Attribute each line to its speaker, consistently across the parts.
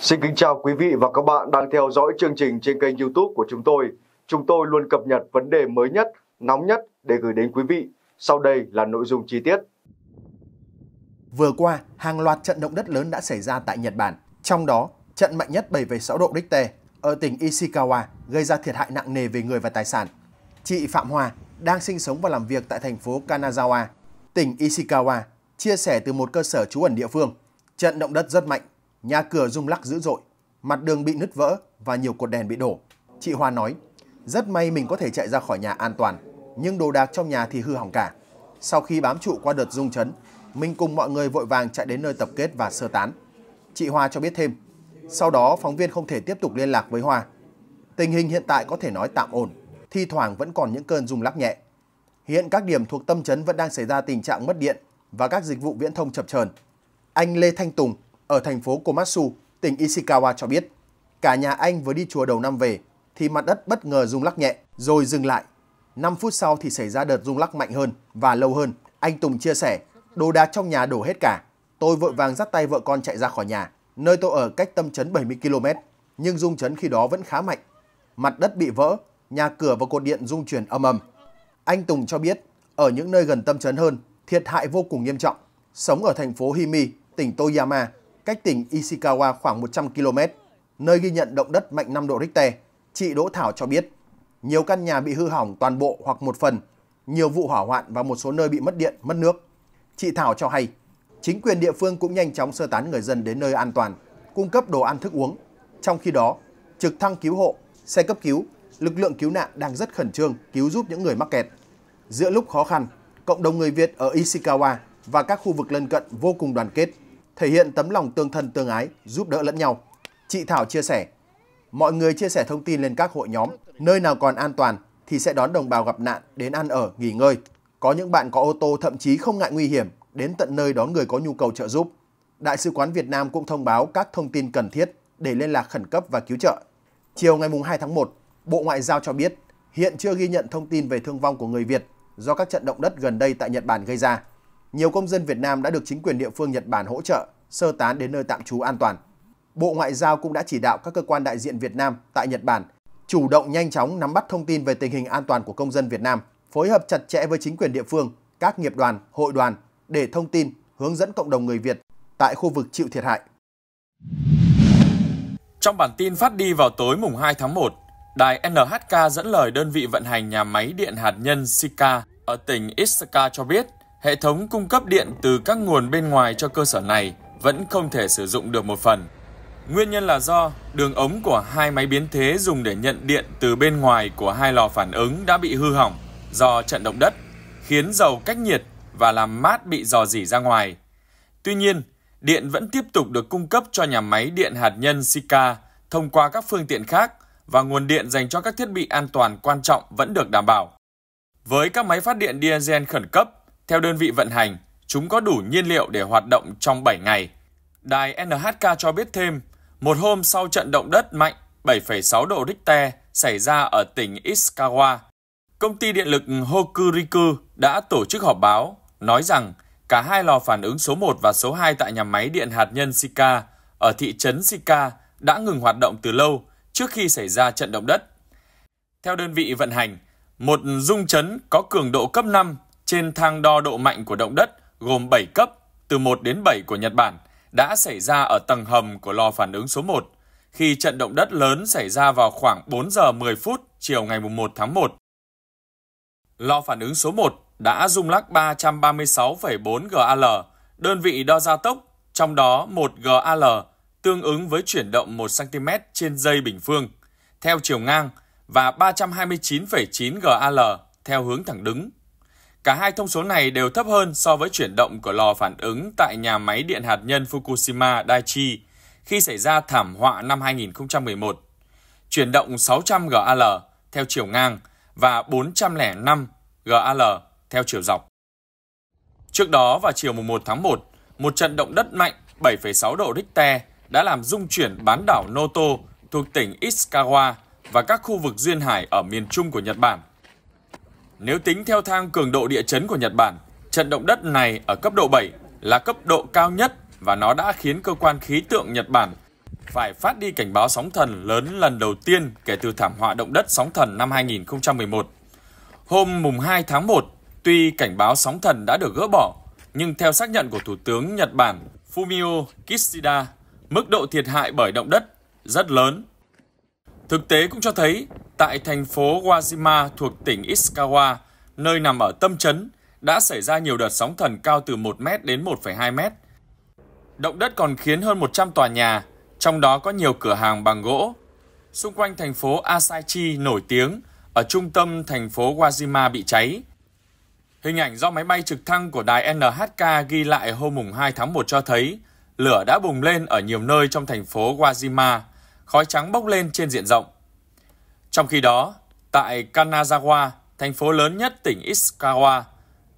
Speaker 1: Xin kính chào quý vị và các bạn đang theo dõi chương trình trên kênh YouTube của chúng tôi. Chúng tôi luôn cập nhật vấn đề mới nhất, nóng nhất để gửi đến quý vị. Sau đây là nội dung chi tiết. Vừa qua, hàng loạt trận động đất lớn đã xảy ra tại Nhật Bản, trong đó trận mạnh nhất 7,6 độ Richter ở tỉnh Ishikawa gây ra thiệt hại nặng nề về người và tài sản. Chị Phạm Hòa đang sinh sống và làm việc tại thành phố Kanazawa, tỉnh Ishikawa chia sẻ từ một cơ sở trú ẩn địa phương. Trận động đất rất mạnh, nhà cửa rung lắc dữ dội, mặt đường bị nứt vỡ và nhiều cột đèn bị đổ. Chị Hoa nói, rất may mình có thể chạy ra khỏi nhà an toàn, nhưng đồ đạc trong nhà thì hư hỏng cả. Sau khi bám trụ qua đợt rung chấn, mình cùng mọi người vội vàng chạy đến nơi tập kết và sơ tán. Chị Hoa cho biết thêm, sau đó phóng viên không thể tiếp tục liên lạc với Hoa. Tình hình hiện tại có thể nói tạm ổn, thi thoảng vẫn còn những cơn rung lắc nhẹ. Hiện các điểm thuộc tâm chấn vẫn đang xảy ra tình trạng mất điện và các dịch vụ viễn thông chập chờn. Anh Lê Thanh Tùng ở thành phố Komatsu, tỉnh Ishikawa cho biết, cả nhà anh vừa đi chùa đầu năm về thì mặt đất bất ngờ rung lắc nhẹ rồi dừng lại. 5 phút sau thì xảy ra đợt rung lắc mạnh hơn và lâu hơn. Anh Tùng chia sẻ, đồ đạc trong nhà đổ hết cả. Tôi vội vàng dắt tay vợ con chạy ra khỏi nhà, nơi tôi ở cách tâm chấn 70 km, nhưng rung chấn khi đó vẫn khá mạnh. Mặt đất bị vỡ, nhà cửa và cột điện rung chuyển âm ầm. Anh Tùng cho biết, ở những nơi gần tâm chấn hơn thiệt hại vô cùng nghiêm trọng. Sống ở thành phố Himi, tỉnh Toyama, cách tỉnh Ishikawa khoảng 100 km, nơi ghi nhận động đất mạnh 5 độ Richter, chị Đỗ Thảo cho biết, nhiều căn nhà bị hư hỏng toàn bộ hoặc một phần, nhiều vụ hỏa hoạn và một số nơi bị mất điện, mất nước. Chị Thảo cho hay, chính quyền địa phương cũng nhanh chóng sơ tán người dân đến nơi an toàn, cung cấp đồ ăn thức uống. Trong khi đó, trực thăng cứu hộ, xe cấp cứu, lực lượng cứu nạn đang rất khẩn trương cứu giúp những người mắc kẹt. Giữa lúc khó khăn, cộng đồng người Việt ở Ishikawa và các khu vực lân cận vô cùng đoàn kết, thể hiện tấm lòng tương thân tương ái, giúp đỡ lẫn nhau. Chị Thảo chia sẻ, mọi người chia sẻ thông tin lên các hội nhóm, nơi nào còn an toàn thì sẽ đón đồng bào gặp nạn đến ăn ở, nghỉ ngơi. Có những bạn có ô tô thậm chí không ngại nguy hiểm đến tận nơi đón người có nhu cầu trợ giúp. Đại sứ quán Việt Nam cũng thông báo các thông tin cần thiết để liên lạc khẩn cấp và cứu trợ. Chiều ngày 2 tháng 1, Bộ Ngoại giao cho biết hiện chưa ghi nhận thông tin về thương vong của người Việt do các trận động đất gần đây tại Nhật Bản gây ra. Nhiều công dân Việt Nam đã được chính quyền địa phương Nhật Bản hỗ trợ sơ tán đến nơi tạm trú an toàn. Bộ Ngoại giao cũng đã chỉ đạo các cơ quan đại diện Việt Nam tại Nhật Bản chủ động nhanh chóng nắm bắt thông tin về tình hình an toàn của công dân Việt Nam, phối hợp chặt chẽ với chính quyền địa phương, các nghiệp đoàn, hội đoàn để thông tin, hướng dẫn cộng đồng người Việt tại khu vực chịu thiệt hại.
Speaker 2: Trong bản tin phát đi vào tối mùng 2 tháng 1, Đài NHK dẫn lời đơn vị vận hành nhà máy điện hạt nhân Sika ở tỉnh Ithaca cho biết, hệ thống cung cấp điện từ các nguồn bên ngoài cho cơ sở này vẫn không thể sử dụng được một phần. Nguyên nhân là do đường ống của hai máy biến thế dùng để nhận điện từ bên ngoài của hai lò phản ứng đã bị hư hỏng do trận động đất, khiến dầu cách nhiệt và làm mát bị dò dỉ ra ngoài. Tuy nhiên, điện vẫn tiếp tục được cung cấp cho nhà máy điện hạt nhân Sika thông qua các phương tiện khác và nguồn điện dành cho các thiết bị an toàn quan trọng vẫn được đảm bảo. Với các máy phát điện diesel khẩn cấp, theo đơn vị vận hành, chúng có đủ nhiên liệu để hoạt động trong 7 ngày. Đài NHK cho biết thêm, một hôm sau trận động đất mạnh 7,6 độ Richter xảy ra ở tỉnh Ishikawa, công ty điện lực Hokuriku đã tổ chức họp báo, nói rằng cả hai lò phản ứng số 1 và số 2 tại nhà máy điện hạt nhân sika ở thị trấn sika đã ngừng hoạt động từ lâu trước khi xảy ra trận động đất. Theo đơn vị vận hành, một rung chấn có cường độ cấp 5 trên thang đo độ mạnh của động đất gồm 7 cấp từ 1 đến 7 của Nhật Bản đã xảy ra ở tầng hầm của lò phản ứng số 1 khi trận động đất lớn xảy ra vào khoảng 4 giờ 10 phút chiều ngày 1 tháng 1. Lò phản ứng số 1 đã rung lắc 336,4 GAL, đơn vị đo gia tốc, trong đó 1 GAL tương ứng với chuyển động 1 cm trên giây bình phương theo chiều ngang và 329,9 GAL theo hướng thẳng đứng. Cả hai thông số này đều thấp hơn so với chuyển động của lò phản ứng tại nhà máy điện hạt nhân Fukushima Daiichi khi xảy ra thảm họa năm 2011. Chuyển động 600 GAL theo chiều ngang và 405 GAL theo chiều dọc. Trước đó vào chiều 1 tháng 1, một trận động đất mạnh 7,6 độ Richter đã làm dung chuyển bán đảo Noto thuộc tỉnh Ishikawa và các khu vực duyên hải ở miền trung của Nhật Bản. Nếu tính theo thang cường độ địa chấn của Nhật Bản, trận động đất này ở cấp độ 7 là cấp độ cao nhất và nó đã khiến cơ quan khí tượng Nhật Bản phải phát đi cảnh báo sóng thần lớn lần đầu tiên kể từ thảm họa động đất sóng thần năm 2011. Hôm mùng 2 tháng 1, tuy cảnh báo sóng thần đã được gỡ bỏ, nhưng theo xác nhận của Thủ tướng Nhật Bản Fumio Kishida mức độ thiệt hại bởi động đất rất lớn. Thực tế cũng cho thấy, tại thành phố Wajima thuộc tỉnh Ishikawa, nơi nằm ở tâm chấn, đã xảy ra nhiều đợt sóng thần cao từ 1m đến 1,2m. Động đất còn khiến hơn 100 tòa nhà, trong đó có nhiều cửa hàng bằng gỗ. Xung quanh thành phố Asaichi nổi tiếng, ở trung tâm thành phố Wajima bị cháy. Hình ảnh do máy bay trực thăng của đài NHK ghi lại hôm 2 tháng 1 cho thấy Lửa đã bùng lên ở nhiều nơi trong thành phố Wajima, khói trắng bốc lên trên diện rộng. Trong khi đó, tại Kanazawa, thành phố lớn nhất tỉnh Ishikawa,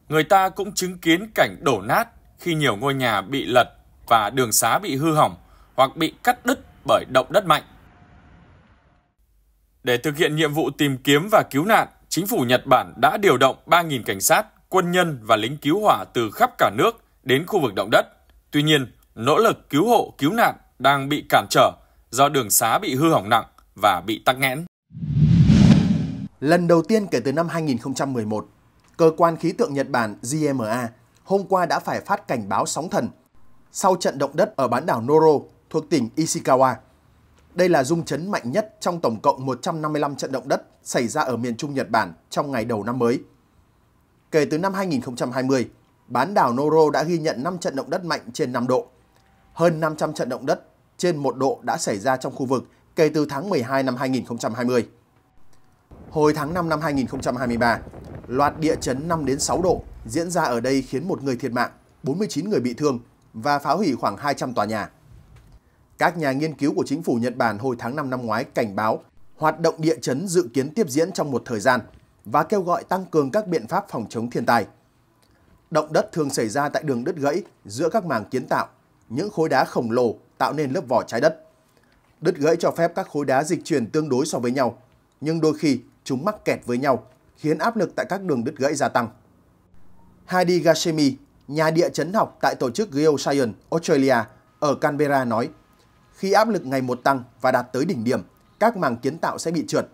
Speaker 2: người ta cũng chứng kiến cảnh đổ nát khi nhiều ngôi nhà bị lật và đường xá bị hư hỏng hoặc bị cắt đứt bởi động đất mạnh. Để thực hiện nhiệm vụ tìm kiếm và cứu nạn, chính phủ Nhật Bản đã điều động 3.000 cảnh sát, quân nhân và lính cứu hỏa từ khắp cả nước đến khu vực động đất. Tuy nhiên, nỗ lực cứu hộ cứu nạn đang bị cản trở do đường xá bị hư hỏng nặng và bị tắc nghẽn.
Speaker 1: Lần đầu tiên kể từ năm 2011, cơ quan khí tượng Nhật Bản JMA hôm qua đã phải phát cảnh báo sóng thần sau trận động đất ở bán đảo Noro thuộc tỉnh Ishikawa. Đây là rung chấn mạnh nhất trong tổng cộng 155 trận động đất xảy ra ở miền Trung Nhật Bản trong ngày đầu năm mới. Kể từ năm 2020, bán đảo Noro đã ghi nhận 5 trận động đất mạnh trên 5 độ hơn 500 trận động đất trên một độ đã xảy ra trong khu vực kể từ tháng 12 năm 2020. Hồi tháng 5 năm 2023, loạt địa chấn 5 đến 6 độ diễn ra ở đây khiến một người thiệt mạng, 49 người bị thương và phá hủy khoảng 200 tòa nhà. Các nhà nghiên cứu của chính phủ Nhật Bản hồi tháng 5 năm ngoái cảnh báo hoạt động địa chấn dự kiến tiếp diễn trong một thời gian và kêu gọi tăng cường các biện pháp phòng chống thiên tai. Động đất thường xảy ra tại đường đất gãy giữa các màng kiến tạo những khối đá khổng lồ tạo nên lớp vỏ trái đất. Đứt gãy cho phép các khối đá dịch chuyển tương đối so với nhau, nhưng đôi khi chúng mắc kẹt với nhau, khiến áp lực tại các đường đứt gãy gia tăng. Heidi Gashemi, nhà địa chấn học tại tổ chức Geoscience Australia ở Canberra nói, khi áp lực ngày một tăng và đạt tới đỉnh điểm, các màng kiến tạo sẽ bị trượt.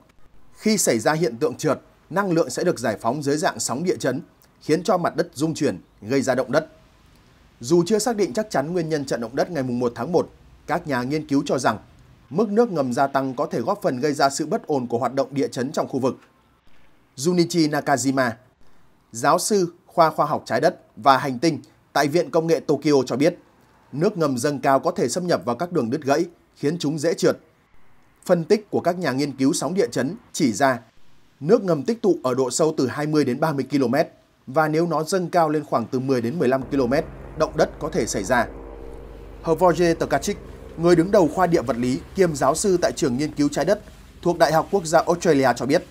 Speaker 1: Khi xảy ra hiện tượng trượt, năng lượng sẽ được giải phóng dưới dạng sóng địa chấn, khiến cho mặt đất rung chuyển, gây ra động đất. Dù chưa xác định chắc chắn nguyên nhân trận động đất ngày 1 tháng 1, các nhà nghiên cứu cho rằng mức nước ngầm gia tăng có thể góp phần gây ra sự bất ổn của hoạt động địa chấn trong khu vực. Junichi Nakajima, giáo sư khoa khoa học trái đất và hành tinh tại Viện Công nghệ Tokyo cho biết, nước ngầm dâng cao có thể xâm nhập vào các đường đứt gãy, khiến chúng dễ trượt. Phân tích của các nhà nghiên cứu sóng địa chấn chỉ ra nước ngầm tích tụ ở độ sâu từ 20 đến 30 km và nếu nó dâng cao lên khoảng từ 10 đến 15 km động đất có thể xảy ra. Hervorje Tokachik, người đứng đầu khoa địa vật lý kiêm giáo sư tại trường nghiên cứu trái đất thuộc Đại học Quốc gia Australia cho biết,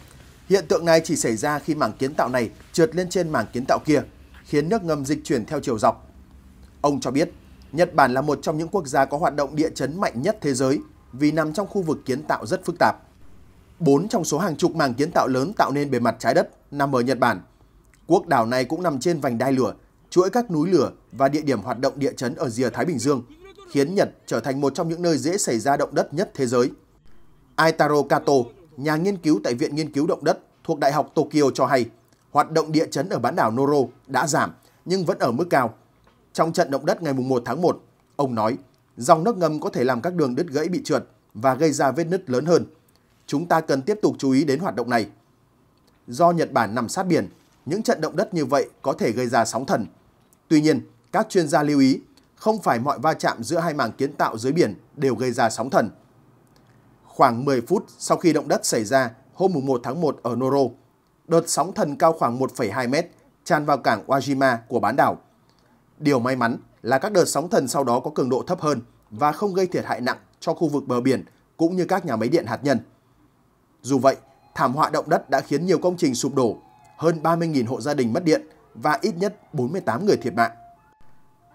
Speaker 1: hiện tượng này chỉ xảy ra khi mảng kiến tạo này trượt lên trên mảng kiến tạo kia, khiến nước ngầm dịch chuyển theo chiều dọc. Ông cho biết, Nhật Bản là một trong những quốc gia có hoạt động địa chấn mạnh nhất thế giới vì nằm trong khu vực kiến tạo rất phức tạp. Bốn trong số hàng chục mảng kiến tạo lớn tạo nên bề mặt trái đất nằm ở Nhật Bản. Quốc đảo này cũng nằm trên vành đai lửa chuỗi các núi lửa và địa điểm hoạt động địa chấn ở rìa Thái Bình Dương, khiến Nhật trở thành một trong những nơi dễ xảy ra động đất nhất thế giới. Aitaro Kato, nhà nghiên cứu tại Viện Nghiên cứu Động đất thuộc Đại học Tokyo cho hay, hoạt động địa chấn ở bán đảo Noro đã giảm nhưng vẫn ở mức cao. Trong trận động đất ngày 1 tháng 1, ông nói, dòng nước ngầm có thể làm các đường đứt gãy bị trượt và gây ra vết nứt lớn hơn. Chúng ta cần tiếp tục chú ý đến hoạt động này. Do Nhật Bản nằm sát biển, những trận động đất như vậy có thể gây ra sóng thần – Tuy nhiên, các chuyên gia lưu ý không phải mọi va chạm giữa hai mảng kiến tạo dưới biển đều gây ra sóng thần. Khoảng 10 phút sau khi động đất xảy ra hôm 1 tháng 1 ở Noro, đợt sóng thần cao khoảng 1,2 mét tràn vào cảng Wajima của bán đảo. Điều may mắn là các đợt sóng thần sau đó có cường độ thấp hơn và không gây thiệt hại nặng cho khu vực bờ biển cũng như các nhà máy điện hạt nhân. Dù vậy, thảm họa động đất đã khiến nhiều công trình sụp đổ, hơn 30.000 hộ gia đình mất điện – và ít nhất 48 người thiệt mạng.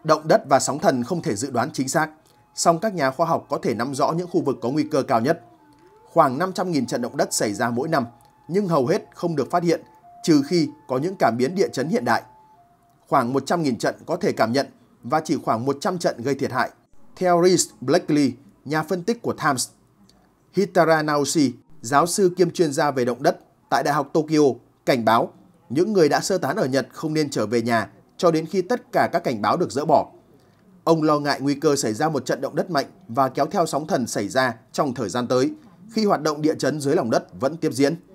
Speaker 1: Động đất và sóng thần không thể dự đoán chính xác, song các nhà khoa học có thể nắm rõ những khu vực có nguy cơ cao nhất. Khoảng 500.000 trận động đất xảy ra mỗi năm, nhưng hầu hết không được phát hiện trừ khi có những cảm biến địa chấn hiện đại. Khoảng 100.000 trận có thể cảm nhận và chỉ khoảng 100 trận gây thiệt hại. Theo Rhys Blakely, nhà phân tích của Times, Hitara Naoshi, giáo sư kiêm chuyên gia về động đất tại Đại học Tokyo, cảnh báo những người đã sơ tán ở Nhật không nên trở về nhà cho đến khi tất cả các cảnh báo được dỡ bỏ. Ông lo ngại nguy cơ xảy ra một trận động đất mạnh và kéo theo sóng thần xảy ra trong thời gian tới, khi hoạt động địa chấn dưới lòng đất vẫn tiếp diễn.